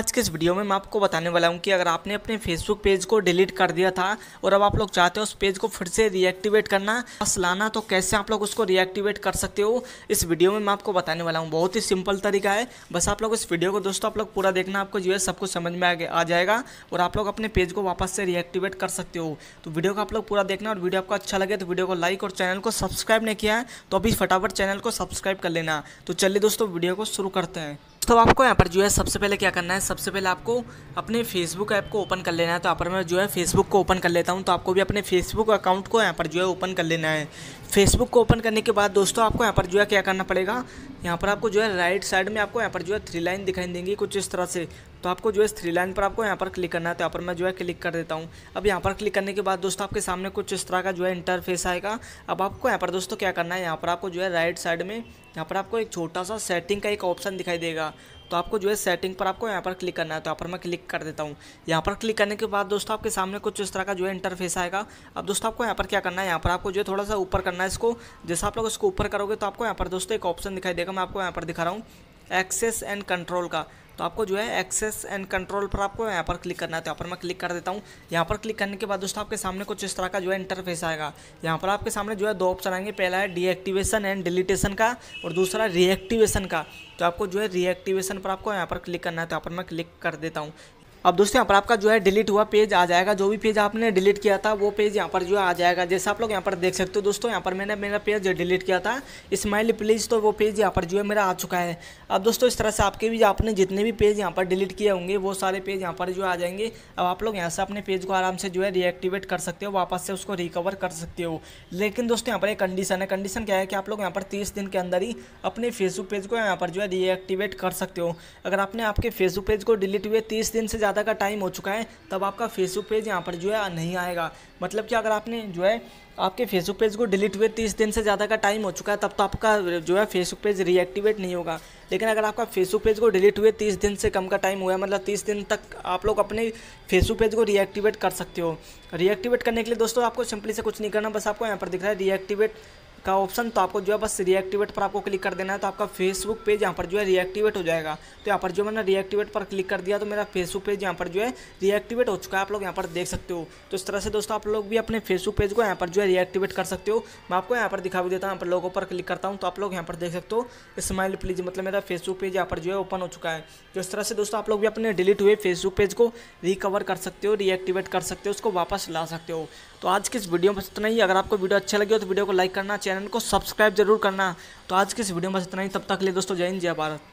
आज के इस वीडियो में मैं आपको बताने वाला हूँ कि अगर आपने अपने फेसबुक पेज को डिलीट कर दिया था और अब आप लोग चाहते हो उस पेज को फिर से रिएक्टिवेट करना बस लाना तो कैसे आप लोग उसको रिएक्टिवेट कर सकते हो इस वीडियो में मैं आपको बताने वाला हूँ बहुत ही सिंपल तरीका है बस आप लोग इस वीडियो को दोस्तों आप लोग पूरा देखना आपको जो है सब कुछ समझ में आ जाएगा और आप लोग अपने पेज को वापस से रिएक्टिवेट कर सकते हो तो वीडियो को आप लोग पूरा देखना और वीडियो आपको अच्छा लगे तो वीडियो को लाइक और चैनल को सब्सक्राइब नहीं किया है तो अभी फटाफट चैनल को सब्सक्राइब कर लेना तो चलिए दोस्तों वीडियो को शुरू करते हैं दोस्तों आपको यहाँ पर जो है सबसे पहले क्या करना है सबसे पहले आपको अपने फेसबुक ऐप को ओपन कर लेना है तो यहाँ पर मैं जो है फेसबुक को ओपन कर लेता हूँ तो आपको भी अपने फेसबुक अकाउंट को यहाँ पर जो है ओपन कर लेना है फेसबुक को ओपन करने के बाद दोस्तों आपको यहाँ पर जो है क्या करना पड़ेगा यहाँ पर आपको जो है राइट साइड में आपको यहाँ पर जो है थ्री लाइन दिखाई देंगी कुछ इस तरह से तो आपको जो है थ्री लाइन पर आपको यहाँ पर क्लिक करना है तो यहाँ पर मैं जो है क्लिक कर देता हूँ अब यहाँ पर क्लिक करने के बाद दोस्तों आपके सामने कुछ इस तरह का जो है इंटरफेस आएगा अब आपको यहाँ पर दोस्तों क्या करना है यहाँ पर आपको जो है राइट साइड में यहाँ पर आपको एक छोटा सा सेटिंग का एक ऑप्शन दिखाई देगा तो आपको जो है सेटिंग पर आपको यहाँ पर क्लिक करना है तो यहाँ पर मैं क्लिक कर देता हूँ यहाँ पर क्लिक करने के बाद दोस्तों आपके सामने कुछ इस तरह का जो है इंटरफेस आएगा अब दोस्तों आपको यहाँ पर क्या करना है यहाँ पर आपको जो है थोड़ा सा ऊपर करना है इसको जैसे आप लोग इसको ऊपर करोगे तो आपको यहाँ पर दोस्तों एक ऑप्शन दिखाई देगा मैं आपको यहाँ पर दिखा रहा हूँ एक्सेस एंड कंट्रोल का तो आपको जो है एक्सेस एंड कंट्रोल पर आपको यहाँ पर क्लिक करना है तो यहाँ पर मैं क्लिक कर देता हूँ यहाँ पर क्लिक करने के बाद दोस्तों आपके सामने कुछ इस तरह का जो है इंटरफेस आएगा यहाँ पर आपके सामने जो है दो ऑप्शन आएंगे पहला है डीएक्टिवेशन एंड डिलीटेशन का और दूसरा रिएक्टिवेशन का तो आपको जो है रिएक्टिवेशन पर आपको यहाँ पर क्लिक करना है तो यहाँ पर मैं क्लिक कर देता हूँ अब दोस्तों यहाँ पर आपका जो है डिलीट हुआ पेज आ जाएगा जो भी पेज आपने डिलीट किया था वो पेज यहाँ पर जो है आ जाएगा जैसे आप लोग यहाँ पर देख सकते हो दोस्तों यहाँ पर मैंने मेरा पेज डिलीट किया था स्माइल प्लीज़ तो वो पेज यहाँ पर जो है मेरा आ चुका है अब दोस्तों इस तरह से आपके भी आपने जितने भी पेज यहाँ पर डिलीट किए होंगे वो सारे पेज यहाँ पर जो आ जाएंगे अब आप लोग यहाँ से अपने पेज को आराम से जो है रिएक्टिवेट कर सकते हो वापस से उसको रिकवर कर सकते हो लेकिन दोस्तों यहाँ पर एक कंडीशन है कंडीशन क्या है कि आप लोग यहाँ पर तीस दिन के अंदर ही अपने फेसबुक पेज को यहाँ पर जो है रिएक्टिवेट कर सकते हो अगर आपने आपके फेसबुक पेज को डिलीट हुए तीस दिन से ज़्यादा का टाइम हो चुका है तब आपका फेसबुक पेज यहाँ पर जो है नहीं आएगा मतलब कि अगर आपने जो है आपके फेसबुक पेज को डिलीट हुए तीस दिन से ज़्यादा का टाइम हो चुका है तब तो आपका जो है फेसबुक पेज रीएक्टिवेट नहीं होगा लेकिन अगर आपका फेसबुक पेज को डिलीट हुए तीस दिन से कम का टाइम हुआ है मतलब तीस दिन तक आप लोग अपने फेसबुक पेज को रीएक्टिवेट कर सकते हो रीएक्टिवेट करने के लिए दोस्तों आपको सिंपली से कुछ नहीं करना बस आपको यहाँ पर दिख रहा है रीएक्टिवेट का ऑप्शन तो आपको जो है बस रिएक्टिवेट पर आपको क्लिक कर देना है तो आपका फेसबुक पेज यहाँ पर जो है रिएक्टिवेट हो जाएगा तो यहाँ पर जो मैंने रिएक्टिवेट पर क्लिक कर दिया तो मेरा फेसबुक पेज यहाँ पर जो है रिएक्टिवेट हो चुका है आप लोग यहाँ पर देख सकते हो तो इस तरह से दोस्तों आप लोग भी अपने फेसबुक पेज को यहाँ पर जो है रिएक्टिवेट कर सकते हो मैं आपको यहाँ पर दिखा भी देता हूँ यहाँ पर लोगों पर क्लिक करता हूँ तो आप लोग यहाँ पर देख सकते हो स्माइल प्लीज मतलब मेरा फेसबुक पेज यहाँ पर जो है ओपन हो चुका है तो इस तरह से दोस्तों आप लोग भी अपने डिलीट हुए फेसबुक पेज को रिकवर कर सकते हो रिएक्टिवेट कर सकते हो उसको वापस ला सकते हो तो आज किस इस वीडियो में इतना ही अगर आपको वीडियो अच्छा लगे तो वीडियो को लाइक करना चाहिए चैनल को सब्सक्राइब जरूर करना तो आज के इस वीडियो में बस इतना ही तब तक के लिए दोस्तों जय हिंद जय भारत